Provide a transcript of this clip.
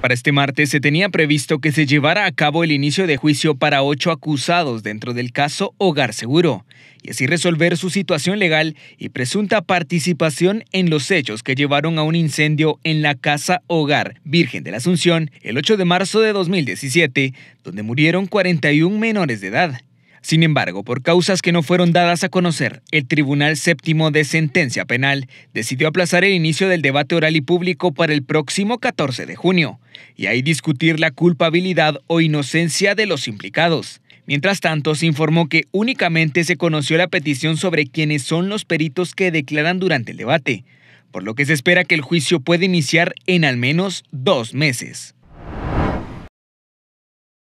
Para este martes se tenía previsto que se llevara a cabo el inicio de juicio para ocho acusados dentro del caso Hogar Seguro y así resolver su situación legal y presunta participación en los hechos que llevaron a un incendio en la casa Hogar Virgen de la Asunción el 8 de marzo de 2017, donde murieron 41 menores de edad. Sin embargo, por causas que no fueron dadas a conocer, el Tribunal Séptimo de Sentencia Penal decidió aplazar el inicio del debate oral y público para el próximo 14 de junio, y ahí discutir la culpabilidad o inocencia de los implicados. Mientras tanto, se informó que únicamente se conoció la petición sobre quiénes son los peritos que declaran durante el debate, por lo que se espera que el juicio pueda iniciar en al menos dos meses.